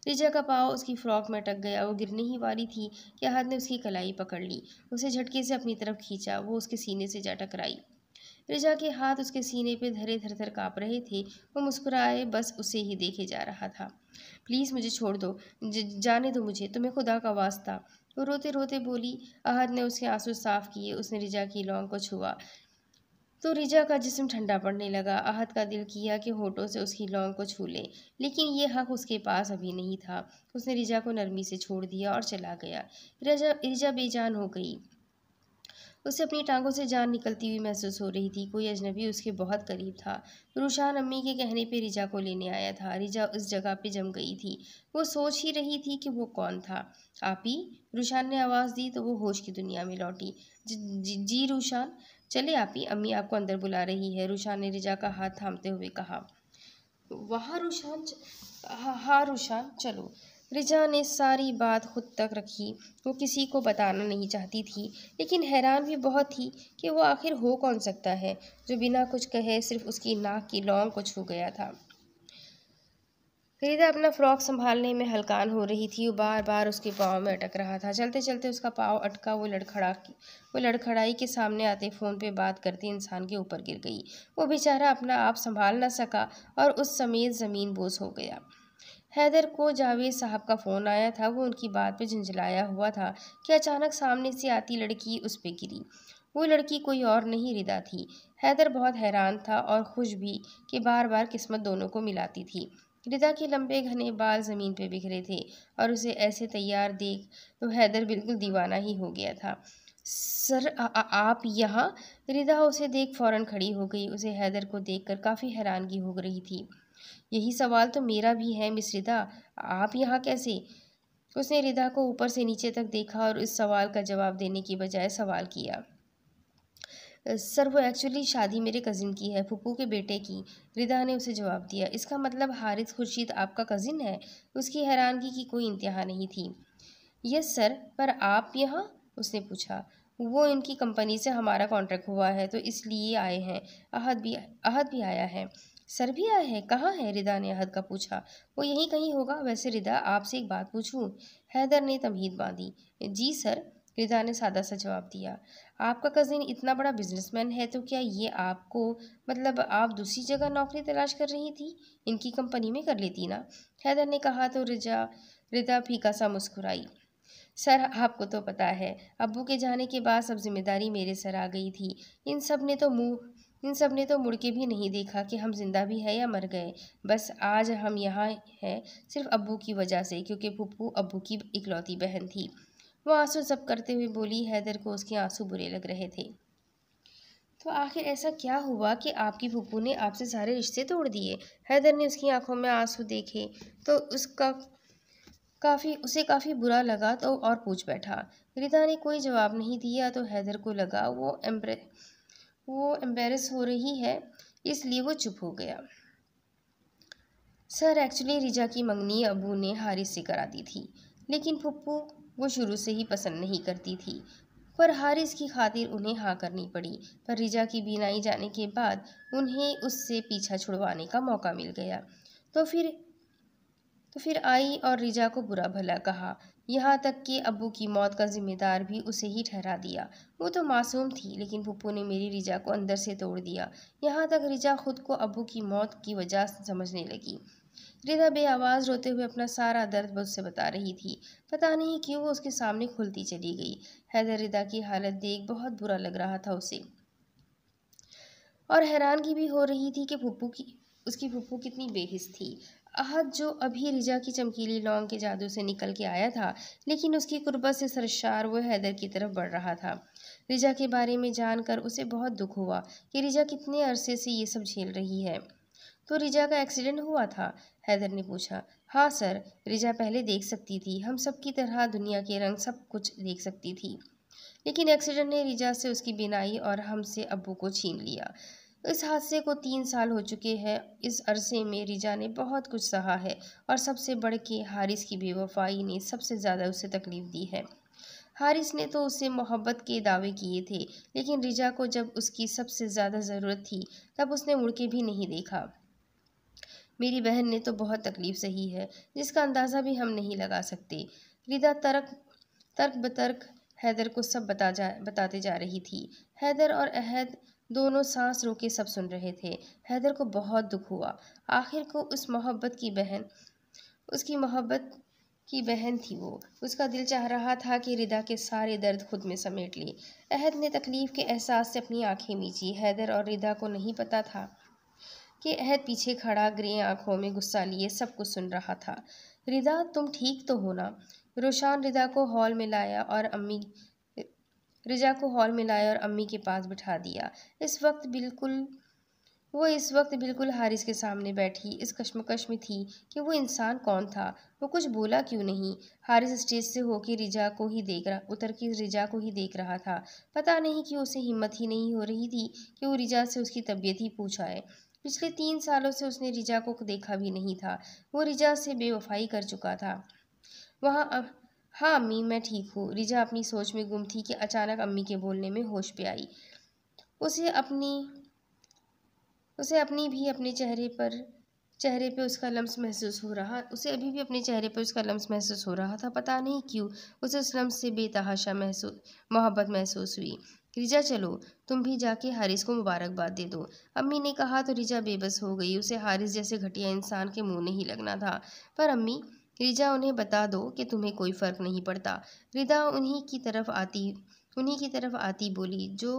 रिजा का पाव उसकी फ़्रॉक में अटक गया वो गिरने ही वाली थी कि हाथ ने उसकी कलाई पकड़ ली उसे झटके से अपनी तरफ खींचा वो उसके सीने से जा टकराई रिजा के हाथ उसके सीने पे धरे धर धर काँप रहे थे वो मुस्कुराए बस उसे ही देखे जा रहा था प्लीज़ मुझे छोड़ दो जाने दो मुझे तुम्हें खुदा का वास्ता वो रोते रोते बोली अहद ने उसके आंसू साफ किए उसने रिजा की लौंग को छुआ तो रिजा का जिसम ठंडा पड़ने लगा आहत का दिल किया कि होठों से उसकी लौंग को छू ले लेकिन ये हक उसके पास अभी नहीं था उसने रिजा को नरमी से छोड़ दिया और चला गया रिजा रिजा बेजान हो गई उसे अपनी टांगों से जान निकलती हुई महसूस हो रही थी कोई अजनबी उसके बहुत करीब था रुशान अम्मी के कहने पर रिजा को लेने आया था रिजा उस जगह पर जम गई थी वो सोच ही रही थी कि वो कौन था आप ही रुशान ने आवाज़ दी तो वो होश की दुनिया में लौटी जी, जी रूशान चले आपी अम्मी आपको अंदर बुला रही है रुशान ने रिजा का हाथ थामते हुए कहा वहाँ रुशान च... हाँ हा रुशान चलो रिजा ने सारी बात खुद तक रखी वो किसी को बताना नहीं चाहती थी लेकिन हैरान भी बहुत थी कि वो आखिर हो कौन सकता है जो बिना कुछ कहे सिर्फ उसकी नाक की लौंग को छू गया था फरीदा अपना फ्रॉक संभालने में हलकान हो रही थी वो बार बार उसके पाँव में अटक रहा था चलते चलते उसका पाँव अटका वो लड़खड़ा वो लड़खड़ाई के सामने आते फ़ोन पे बात करती इंसान के ऊपर गिर गई वो बेचारा अपना आप संभाल ना सका और उस समेत ज़मीन बोझ हो गया हैदर को जावेद साहब का फ़ोन आया था वो उनकी बात पर झंझलाया हुआ था कि अचानक सामने से आती लड़की उस पर गिरी वो लड़की कोई और नहीं रिदा थी हैदर बहुत हैरान था और खुश भी कि बार बार किस्मत दोनों को मिलाती थी रिदा के लंबे घने बाल ज़मीन पर बिखरे थे और उसे ऐसे तैयार देख तो हैदर बिल्कुल दीवाना ही हो गया था सर आ, आ, आप यहाँ रिदा उसे देख फौरन खड़ी हो गई उसे हैदर को देखकर काफ़ी हैरानगी हो रही थी यही सवाल तो मेरा भी है मिस रिदा आप यहाँ कैसे उसने रिदा को ऊपर से नीचे तक देखा और इस सवाल का जवाब देने की बजाय सवाल किया सर वो एक्चुअली शादी मेरे कज़िन की है फूफू के बेटे की रिदा ने उसे जवाब दिया इसका मतलब हारिस खुर्शीद आपका कज़िन है उसकी हैरानगी की कोई इंतहा नहीं थी यस सर पर आप यहाँ उसने पूछा वो इनकी कंपनी से हमारा कॉन्ट्रैक्ट हुआ है तो इसलिए आए हैं अहद भी अहद भी आया है सर भी आया है कहाँ है रिदा ने अहद का पूछा वो यहीं कहीं होगा वैसे रिदा आपसे एक बात पूछूं हैदर ने तमहीद बांधी जी सर रिदा ने सादा सा जवाब दिया आपका कज़िन इतना बड़ा बिजनेसमैन है तो क्या ये आपको मतलब आप दूसरी जगह नौकरी तलाश कर रही थी इनकी कंपनी में कर लेती ना हैदर ने कहा तो रिजा रिदा फीका सा मुस्कुराई सर आपको तो पता है अबू के जाने के बाद सब जिम्मेदारी मेरे सर आ गई थी इन सब ने तो मुँह इन सब ने तो मुड़ के भी नहीं देखा कि हम जिंदा भी हैं या मर गए बस आज हम यहाँ हैं सिर्फ अबू की वजह से क्योंकि पुप्पू अबू की इकलौती बहन थी वह आंसू जब करते हुए बोली हैदर को उसके आंसू बुरे लग रहे थे तो आखिर ऐसा क्या हुआ कि आपकी फूपू ने आपसे सारे रिश्ते तोड़ दिए हैदर ने उसकी आंखों में आंसू देखे तो उसका काफ़ी उसे काफ़ी बुरा लगा तो और पूछ बैठा रिता ने कोई जवाब नहीं दिया तो हैदर को लगा वो एम्बरे वो एम्बेरस हो रही है इसलिए वो चुप हो गया सर एक्चुअली रिजा की मंगनी अबू ने हारिस से करा दी थी लेकिन फूप्पू वो शुरू से ही पसंद नहीं करती थी पर हारिस की खातिर उन्हें हाँ करनी पड़ी पर रिजा की बीनाई जाने के बाद उन्हें उससे पीछा छुड़वाने का मौका मिल गया तो फिर तो फिर आई और रिजा को बुरा भला कहा यहाँ तक कि अबू की मौत का जिम्मेदार भी उसे ही ठहरा दिया वो तो मासूम थी लेकिन पप्पू ने मेरी रिजा को अंदर से तोड़ दिया यहाँ तक रिजा खुद को अबू की मौत की वजह समझने लगी रिदा आवाज रोते हुए अपना सारा दर्द उससे बता रही थी पता नहीं क्यों वो उसके सामने खुलती चली गई हैदर रिदा की हालत देख बहुत बुरा लग रहा था उसे और हैरानगी भी हो रही थी कि पप्पू की उसकी पप्पू कितनी बेहिस थी अहद जो अभी रिजा की चमकीली लौंग के जादू से निकल के आया था लेकिन उसकी कुर्बत से सरशार वह हैदर की तरफ बढ़ रहा था रिजा के बारे में जानकर उसे बहुत दुख हुआ कि रिजा कितने अरसे से ये सब झेल रही है तो रिजा का एक्सीडेंट हुआ था हैदर ने पूछा हाँ सर रिजा पहले देख सकती थी हम सब की तरह दुनिया के रंग सब कुछ देख सकती थी लेकिन एक्सीडेंट ने रिजा से उसकी बिनाई और हमसे अबू को छीन लिया इस हादसे को तीन साल हो चुके हैं इस अरसे में रिजा ने बहुत कुछ सहा है और सबसे बढ़ के हारिस की बेवफाई ने सबसे ज़्यादा उसे तकलीफ़ दी है हारिस ने तो उसे मोहब्बत के दावे किए थे लेकिन रिजा को जब उसकी सबसे ज़्यादा ज़रूरत थी तब उसने मुड़के के भी नहीं देखा मेरी बहन ने तो बहुत तकलीफ़ सही है जिसका अंदाज़ा भी हम नहीं लगा सकते रिदा तर्क तर्क बतर्क हैदर को सब बता जा बताते जा रही थी हैदर और अहद दोनों सांस रोके सब सुन रहे थे हैदर को बहुत दुख हुआ आखिर को उस मोहब्बत की बहन उसकी मोहब्बत की बहन थी वो उसका दिल चाह रहा था कि रिदा के सारे दर्द खुद में समेट लिए अहद ने तकलीफ़ के एहसास से अपनी आंखें मीची हैदर और रिदा को नहीं पता था कि अहद पीछे खड़ा ग्रे आंखों में गुस्सा लिए सब कुछ सुन रहा था रिदा तुम ठीक तो हो ना रोशान रिदा को हॉल में लाया और अम्मी रिजा को हॉल में लाया और अम्मी के पास बिठा दिया इस वक्त बिल्कुल वो इस वक्त बिल्कुल हारिस के सामने बैठी इस कश्मकश में थी कि वो इंसान कौन था वो कुछ बोला क्यों नहीं हारिस स्टेज से होकर रिजा को ही देख रहा उतर के रिजा को ही देख रहा था पता नहीं कि उसे हिम्मत ही नहीं हो रही थी कि वो रिजा से उसकी तबीयत ही पूछाए पिछले तीन सालों से उसने रिजा को देखा भी नहीं था वो रिजा से बेवफाई कर चुका था वहाँ हाँ अम्मी मैं ठीक हूँ रिजा अपनी सोच में गुम थी कि अचानक अम्मी के बोलने में होश पे आई उसे अपनी उसे अपनी भी अपने चेहरे पर चेहरे पे उसका लम्स महसूस हो रहा उसे अभी भी अपने चेहरे पे उसका लम्स महसूस हो रहा था पता नहीं क्यों उसे उस लम्स से बेतहाशा महसूस मोहब्बत महसूस हुई रिजा चलो तुम भी जाके हारिस को मुबारकबाद दे दो अम्मी ने कहा तो रिजा बेबस हो गई उसे हारिस जैसे घटिया इंसान के मुंह नहीं लगना था पर अम्मी रिजा उन्हें बता दो कि तुम्हें कोई फ़र्क नहीं पड़ता रिदा उन्हीं की तरफ आती उन्हीं की तरफ आती बोली जो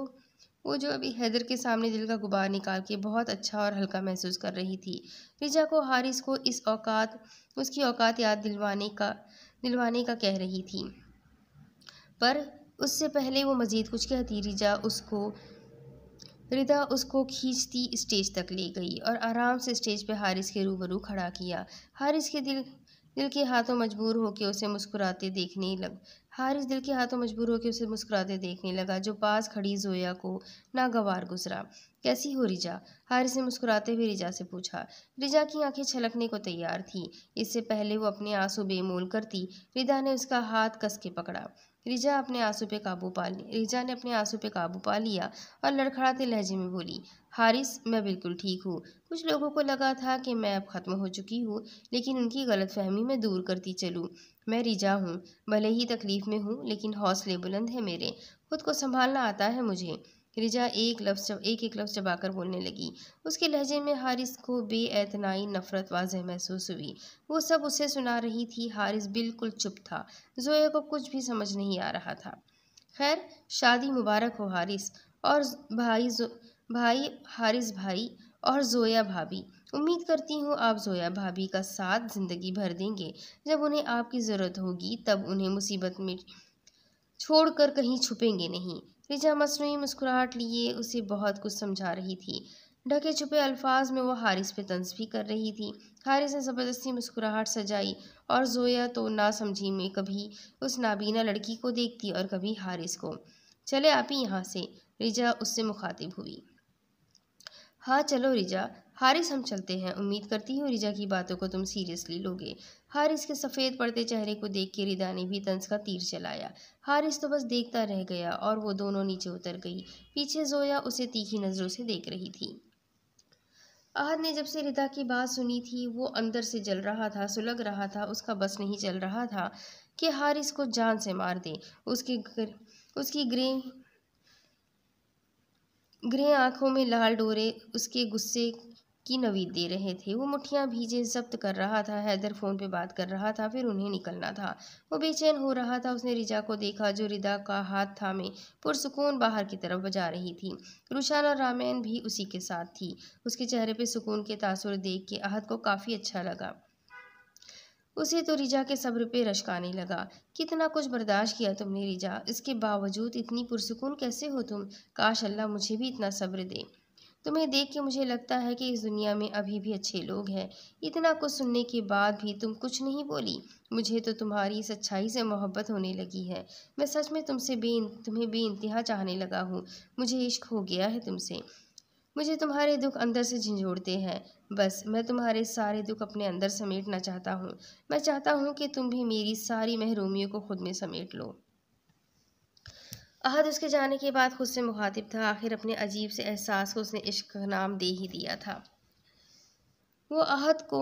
वो जो अभी हैदर के सामने दिल का गुबार निकाल के बहुत अच्छा और हल्का महसूस कर रही थी रिजा को हारिस को इस औकात उसकी औकात याद दिलवाने का दिलवाने का कह रही थी पर उससे पहले वो मज़ीद कुछ कहती रिजा उसको रिदा उसको खींचती स्टेज तक ले गई और आराम से स्टेज पर हारिस के रूबरू खड़ा किया हारिस के दिल दिल के हाथों मजबूर होकर उसे मुस्कुराते देखने लग हारिस दिल के हाथों मजबूर होकर उसे मुस्कुराते देखने लगा जो पास खड़ी जोया को नागवार गुजरा कैसी हो रिजा हारिस ने मुस्कुराते हुए रिजा से पूछा रिजा की आंखें छलकने को तैयार थी इससे पहले वो अपने आंसू बेमोल करती रिदा ने उसका हाथ कस के पकड़ा रिजा अपने आंसू पे काबू पा ली रिजा ने अपने आंसू पे काबू पा लिया और लड़खड़ाते लहजे में बोली हारिस मैं बिल्कुल ठीक हूँ कुछ लोगों को लगा था कि मैं अब ख़त्म हो चुकी हूँ लेकिन उनकी गलतफहमी मैं दूर करती चलूँ मैं रिजा हूँ भले ही तकलीफ़ में हूँ लेकिन हौसले बुलंद है मेरे खुद को संभालना आता है मुझे रिजा एक लफ्ज़ जब एक एक लफ्ज़ चबाकर बोलने लगी उसके लहजे में हारिस को बेअतनाई नफ़रत वाजह महसूस हुई वो सब उसे सुना रही थी हारिस बिल्कुल चुप था जोया को कुछ भी समझ नहीं आ रहा था खैर शादी मुबारक हो हारिस और भाई भाई हारिस भाई और जोया भाभी उम्मीद करती हूँ आप जोया भाभी का साथ ज़िंदगी भर देंगे जब उन्हें आपकी ज़रूरत होगी तब उन्हें मुसीबत में छोड़कर कहीं छुपेंगे नहीं रिजा मसनू मुस्कुराहट लिए उसे बहुत कुछ समझा रही थी ढके छुपे अल्फाज में वो हारिस पे तंज भी कर रही थी हारिस ने ज़बरदस्ती मुस्कुराहट सजाई और जोया तो ना समझी में कभी उस नाबीना लड़की को देखती और कभी हारिस को चले आप ही यहाँ से रिजा उससे मुखातिब हुई हाँ चलो रिजा हारिस हम चलते हैं उम्मीद करती हूँ रिजा की बातों को तुम सीरियसली लोगे हारिस के सफ़ेद पड़ते चेहरे को देख के रिदा ने भी तंस का तीर चलाया हारिस तो बस देखता रह गया और वो दोनों नीचे उतर गई पीछे जोया उसे तीखी नज़रों से देख रही थी आहद ने जब से रिदा की बात सुनी थी वो अंदर से जल रहा था सुलग रहा था उसका बस नहीं चल रहा था कि हारिस को जान से मार दे उसके गर, उसकी ग्रे ग्रे आँखों में लाल डोरे उसके गुस्से की नवीद दे रहे थे वो मुठ्ठियाँ भीजे जब्त कर रहा था हैदर फ़ोन पे बात कर रहा था फिर उन्हें निकलना था वो बेचैन हो रहा था उसने रिजा को देखा जो रिदा का हाथ थामे पुरसकून बाहर की तरफ बजा रही थी रुशान और रामायण भी उसी के साथ थी उसके चेहरे पर सुकून के तासुर देख के अहद को काफ़ी अच्छा लगा उसे तो रिजा के सब्र पे रश्क आने लगा कितना कुछ बर्दाश्त किया तुमने रिजा इसके बावजूद इतनी पुरसकून कैसे हो तुम काश अल्लाह मुझे भी इतना सब्र दे तुम्हें तो देख के मुझे लगता है कि इस दुनिया में अभी भी अच्छे लोग हैं इतना कुछ सुनने के बाद भी तुम कुछ नहीं बोली मुझे तो तुम्हारी इस अच्छाई से मोहब्बत होने लगी है मैं सच में तुमसे बे तुम्हें बे इंतहा चाहने लगा हूँ मुझे इश्क हो गया है तुमसे मुझे तुम्हारे दुख अंदर से झिझोड़ते हैं बस मैं तुम्हारे सारे दुख अपने अंदर समेटना चाहता हूँ मैं चाहता हूँ कि तुम भी मेरी सारी महरूमियों को खुद में समेट लो अहद उसके जाने के बाद खुद से मुखातिब था आखिर अपने अजीब से एहसास को उसने इश्क का नाम दे ही दिया था वो अहद को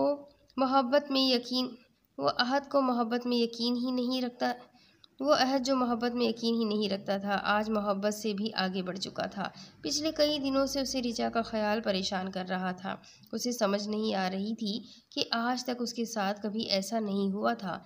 मोहब्बत में यकीन वो अहद को मोहब्बत में यकीन ही नहीं रखता वो अहद जो मोहब्बत में यकीन ही नहीं रखता था आज मोहब्बत से भी आगे बढ़ चुका था पिछले कई दिनों से उसे रिजा का ख्याल परेशान कर रहा था उसे समझ नहीं आ रही थी कि आज तक उसके साथ कभी ऐसा नहीं हुआ था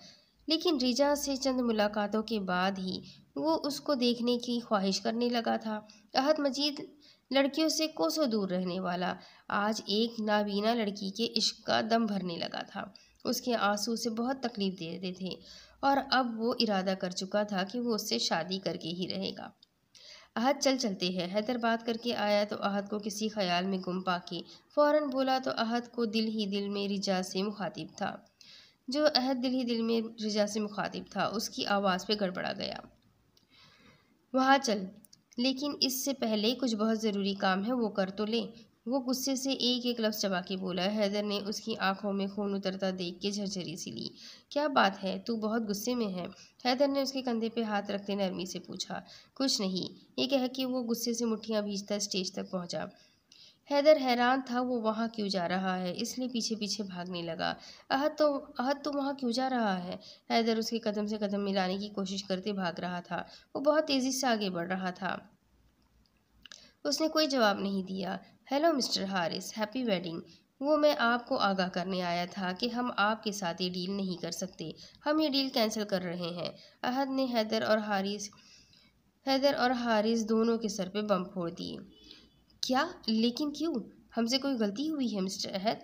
लेकिन रिजा से चंद मुलाकातों के बाद ही वो उसको देखने की ख्वाहिश करने लगा था अहद मजीद लड़कियों से कोसों दूर रहने वाला आज एक नाबीना लड़की के इश्क का दम भरने लगा था उसके आंसू से बहुत तकलीफ दे देते थे और अब वो इरादा कर चुका था कि वो उससे शादी करके ही रहेगा अहद चल चलते हैं बात करके आया तो अहद को किसी ख्याल में गुम पाके फ़ौरन बोला तो अहद को दिल ही दिल में रिजा से मुखातिब था जो अहद दिल ही दिल में रजा से मुखातिब था उसकी आवाज़ पे गड़बड़ा गया वहाँ चल लेकिन इससे पहले कुछ बहुत ज़रूरी काम है वो कर तो ले वो गुस्से से एक एक लफ्ज़ चबा के बोला हैदर ने उसकी आंखों में खून उतरता देख के झरझरी सी ली क्या बात है तू बहुत गुस्से में है हैदर ने उसके कंधे पे हाथ रखते नरमी से पूछा कुछ नहीं ये कह कि वो गुस्से से मुठियाँ भीजता स्टेज तक पहुँचा हैदर हैरान था वो वहाँ क्यों जा रहा है इसलिए पीछे पीछे भागने लगा अहद तो अहद तो वहाँ क्यों जा रहा है हैदर उसके कदम से कदम मिलाने की कोशिश करते भाग रहा था वो बहुत तेज़ी से आगे बढ़ रहा था उसने कोई जवाब नहीं दिया hello mister Haris happy wedding वो मैं आपको आगाह करने आया था कि हम आपके साथ ये डील नहीं कर सकते हम ये डील कैंसिल कर रहे हैं अहद ने हैदर और हारिस हैदर और हारिस दोनों के सर पे बम फोड़ दिए क्या लेकिन क्यों हमसे कोई गलती हुई है मिस्टर अहद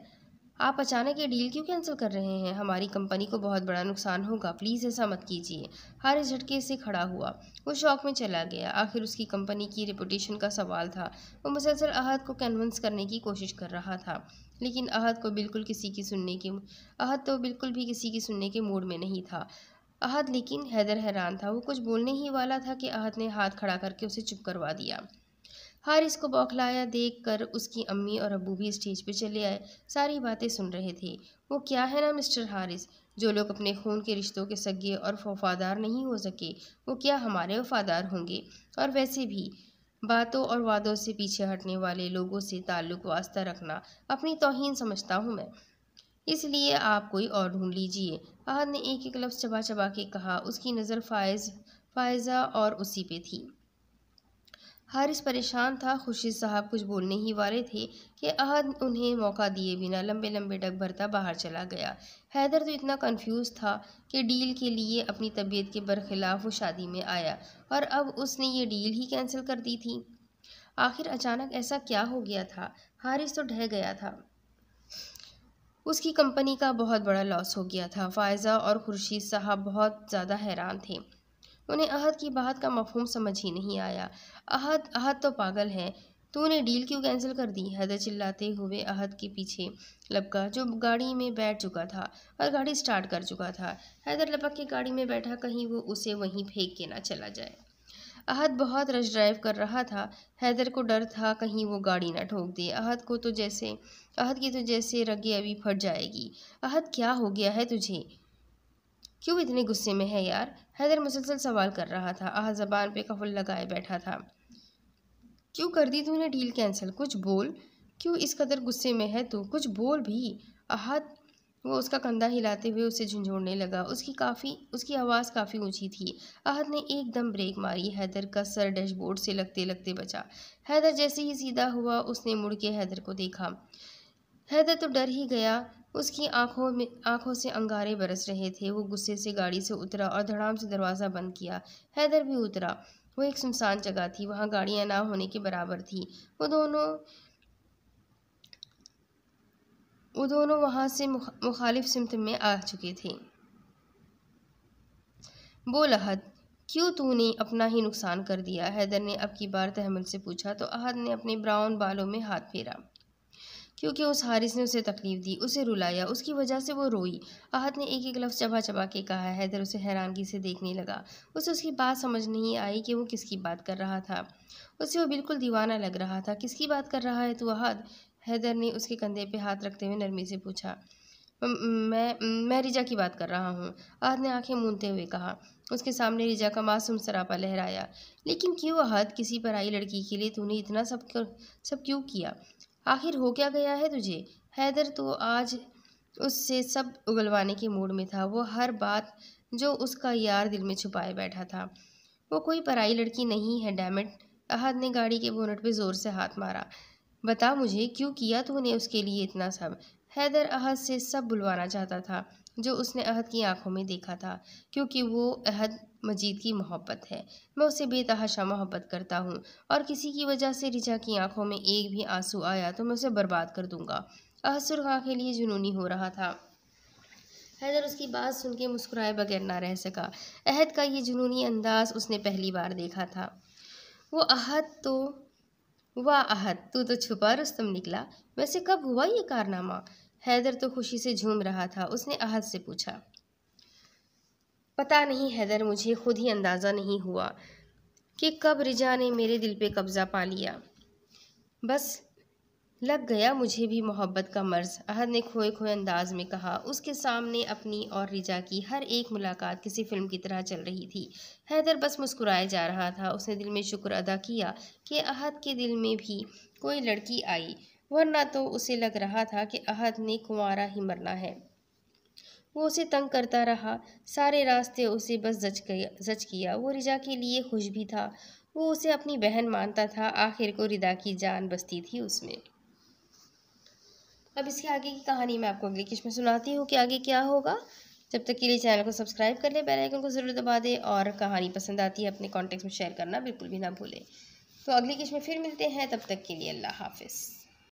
आप अचानक ये डील क्यों कैंसिल कर रहे हैं हमारी कंपनी को बहुत बड़ा नुकसान होगा प्लीज़ ऐसा मत कीजिए हर झटके से खड़ा हुआ वो शौक में चला गया आखिर उसकी कंपनी की रिपोटेशन का सवाल था वो मुसलसल अहद को कन्विंस करने की कोशिश कर रहा था लेकिन अहद को बिल्कुल किसी की सुनने के अहद तो बिल्कुल भी किसी की सुनने के मूड में नहीं था अहद लेकिन हैदर हैरान था वो कुछ बोलने ही वाला था कि अहद ने हाथ खड़ा करके उसे चुप करवा दिया हारिस को बौखलाया देख कर उसकी अम्मी और अबू भी स्टेज पर चले आए सारी बातें सुन रहे थे वो क्या है ना मिस्टर हारिस जो लोग अपने खून के रिश्तों के सगे और वफादार नहीं हो सके वो क्या हमारे वफादार होंगे और वैसे भी बातों और वादों से पीछे हटने वाले लोगों से ताल्लुक वास्ता रखना अपनी तोहन समझता हूँ मैं इसलिए आप कोई और ढूंढ लीजिए अहद ने एक एक लफ्ज़ चबा चबा के कहा उसकी नज़र फायज़ फायज़ा और उसी पे थी हारिस परेशान था ख़ुर्शीद साहब कुछ बोलने ही वाले थे कि अहद उन्हें मौका दिए बिना लंबे लंबे डग भरता बाहर चला गया हैदर तो इतना कंफ्यूज था कि डील के लिए अपनी तबीयत के बरखिलाफ वो शादी में आया और अब उसने ये डील ही कैंसिल कर दी थी आखिर अचानक ऐसा क्या हो गया था हारिस तो ढह गया था उसकी कंपनी का बहुत बड़ा लॉस हो गया था फायज़ा और खुर्शीद साहब बहुत ज़्यादा हैरान थे उन्हें अहद की बात का मफहम समझ ही नहीं आया अहद अहद तो पागल है तूने डील क्यों कैंसिल कर दी हैदर चिल्लाते हुए अहद के पीछे लपका जो गाड़ी में बैठ चुका था और गाड़ी स्टार्ट कर चुका था हैदर लपक के गाड़ी में बैठा कहीं वो उसे वहीं फेंक के ना चला जाए अहद बहुत रश ड्राइव कर रहा था हैदर को डर था कहीं वो गाड़ी ना ठोक दे अहद को तो जैसे अहद की तो जैसे रगे अभी फट जाएगी अहद क्या हो गया है तुझे क्यों इतने गुस्से में है यार हैदर मुसलसल सवाल कर रहा था आह जबान पे कफुल लगाए बैठा था क्यों कर दी तूने डील कैंसिल कुछ बोल क्यों इस कदर गुस्से में है तू कुछ बोल भी आहत वो उसका कंधा हिलाते हुए उसे झुंझोड़ने लगा उसकी काफ़ी उसकी आवाज़ काफ़ी ऊंची थी आहत ने एकदम ब्रेक मारी हैदर का सर डैशबोर्ड से लगते लगते बचा हैदर जैसे ही सीधा हुआ उसने मुड़ के हैदर को देखा हैदर तो डर ही गया उसकी आंखों में आंखों से अंगारे बरस रहे थे वो गुस्से से गाड़ी से उतरा और धड़ाम से दरवाज़ा बंद किया हैदर भी उतरा वो एक सुनसान जगह थी वहाँ गाड़ियाँ ना होने के बराबर थी वो दोनों वो दोनों वहाँ से मुखालिफ सिमत में आ चुके थे बोल अहद क्यों तूने अपना ही नुकसान कर दिया हैदर ने अब की बार तहमल से पूछा तो अहद ने अपने ब्राउन बालों में हाथ फेरा क्योंकि उस हारिस ने उसे तकलीफ़ दी उसे रुलाया उसकी वजह से वो रोई आहत ने एक एक लफ्ज़ चबा चबा के कहा हैदर उसे हैरानगी से देखने लगा उसे उसकी बात समझ नहीं आई कि वो किसकी बात कर रहा था उसे वो बिल्कुल दीवाना लग रहा था किसकी बात कर रहा है तो आहत हैदर ने उसके कंधे पर हाथ रखते हुए नरमी से पूछा मैं मैं रिजा की बात कर रहा हूँ आहत ने आंखें मूंदते हुए कहा उसके सामने रिजा का मासूम सरापा लहराया लेकिन क्यों आहत किसी पर आई लड़की के लिए तूने इतना सब कर, सब क्यों किया आखिर हो क्या गया है तुझे हैदर तो आज उससे सब उगलवाने के मूड में था वो हर बात जो उसका यार दिल में छुपाए बैठा था वो कोई पराई लड़की नहीं है डैमिट अहद ने गाड़ी के बोनट पे ज़ोर से हाथ मारा बता मुझे क्यों किया तूने उसके लिए इतना सब हैदर अहद से सब बुलवाना चाहता था जो उसने अहद की आंखों में देखा था क्योंकि वो अहद मजीद की मोहब्बत है मैं उसे बेतहाशा मोहब्बत करता हूँ और किसी की वजह से रिजा की आंखों में एक भी आंसू आया तो मैं उसे बर्बाद कर दूंगा असुर खां के लिए जुनूनी हो रहा था हैदर उसकी बात सुन के मुस्कुराए बगैर ना रह सका अहद का ये जुनूनी अंदाज उसने पहली बार देखा था वो अहद तो वाह अहद तू तो छुपा रुस्तम निकला वैसे कब हुआ ये कारनामा हैदर तो खुशी से झूम रहा था उसने अहद से पूछा पता नहीं हैदर मुझे खुद ही अंदाज़ा नहीं हुआ कि कब रिजा ने मेरे दिल पे कब्ज़ा पा लिया बस लग गया मुझे भी मोहब्बत का मर्ज अहद ने खोए खोए अंदाज में कहा उसके सामने अपनी और रिजा की हर एक मुलाकात किसी फिल्म की तरह चल रही थी हैदर बस मुस्कुराए जा रहा था उसने दिल में शुक्र अदा किया कि अहद के दिल में भी कोई लड़की आई वरना तो उसे लग रहा था कि अहद ने कुंवारा ही मरना है वो उसे तंग करता रहा सारे रास्ते उसे बस जज किया जज किया वो रिजा के लिए खुश भी था वो उसे अपनी बहन मानता था आखिर को रिदा की जान बसती थी उसमें अब इसके आगे की कहानी मैं आपको अगली किस्त में सुनाती हूँ कि आगे क्या होगा जब तक के लिए चैनल को सब्सक्राइब कर ले बेल आइकन को ज़रूर दबा दें और कहानी पसंद आती है अपने कॉन्टेक्ट में शेयर करना बिल्कुल भी ना भूलें तो अगली किस्त में फिर मिलते हैं तब तक के लिए अल्लाह हाफिज़